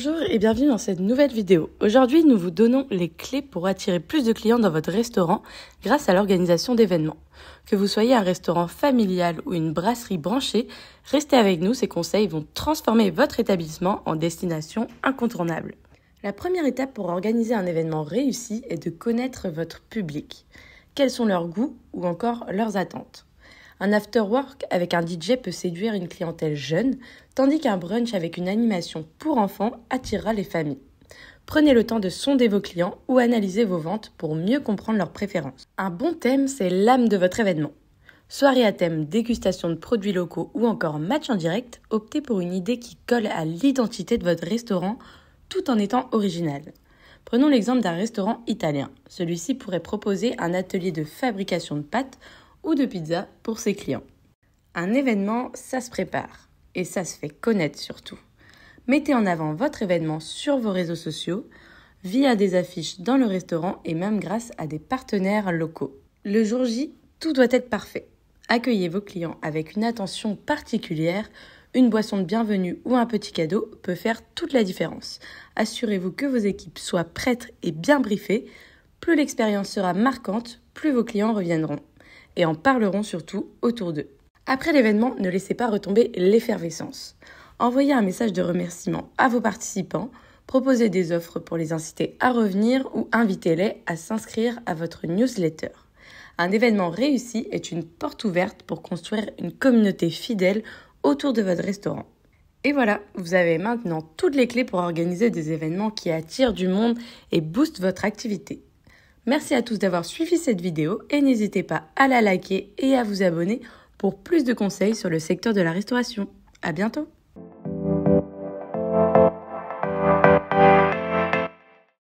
Bonjour et bienvenue dans cette nouvelle vidéo. Aujourd'hui, nous vous donnons les clés pour attirer plus de clients dans votre restaurant grâce à l'organisation d'événements. Que vous soyez un restaurant familial ou une brasserie branchée, restez avec nous, ces conseils vont transformer votre établissement en destination incontournable. La première étape pour organiser un événement réussi est de connaître votre public. Quels sont leurs goûts ou encore leurs attentes un after-work avec un DJ peut séduire une clientèle jeune, tandis qu'un brunch avec une animation pour enfants attirera les familles. Prenez le temps de sonder vos clients ou analyser vos ventes pour mieux comprendre leurs préférences. Un bon thème, c'est l'âme de votre événement. Soirée à thème, dégustation de produits locaux ou encore match en direct, optez pour une idée qui colle à l'identité de votre restaurant tout en étant originale. Prenons l'exemple d'un restaurant italien. Celui-ci pourrait proposer un atelier de fabrication de pâtes ou de pizza pour ses clients. Un événement, ça se prépare et ça se fait connaître surtout. Mettez en avant votre événement sur vos réseaux sociaux, via des affiches dans le restaurant et même grâce à des partenaires locaux. Le jour J, tout doit être parfait. Accueillez vos clients avec une attention particulière. Une boisson de bienvenue ou un petit cadeau peut faire toute la différence. Assurez-vous que vos équipes soient prêtes et bien briefées. Plus l'expérience sera marquante, plus vos clients reviendront et en parleront surtout autour d'eux. Après l'événement, ne laissez pas retomber l'effervescence. Envoyez un message de remerciement à vos participants, proposez des offres pour les inciter à revenir ou invitez-les à s'inscrire à votre newsletter. Un événement réussi est une porte ouverte pour construire une communauté fidèle autour de votre restaurant. Et voilà, vous avez maintenant toutes les clés pour organiser des événements qui attirent du monde et boostent votre activité. Merci à tous d'avoir suivi cette vidéo et n'hésitez pas à la liker et à vous abonner pour plus de conseils sur le secteur de la restauration. À bientôt!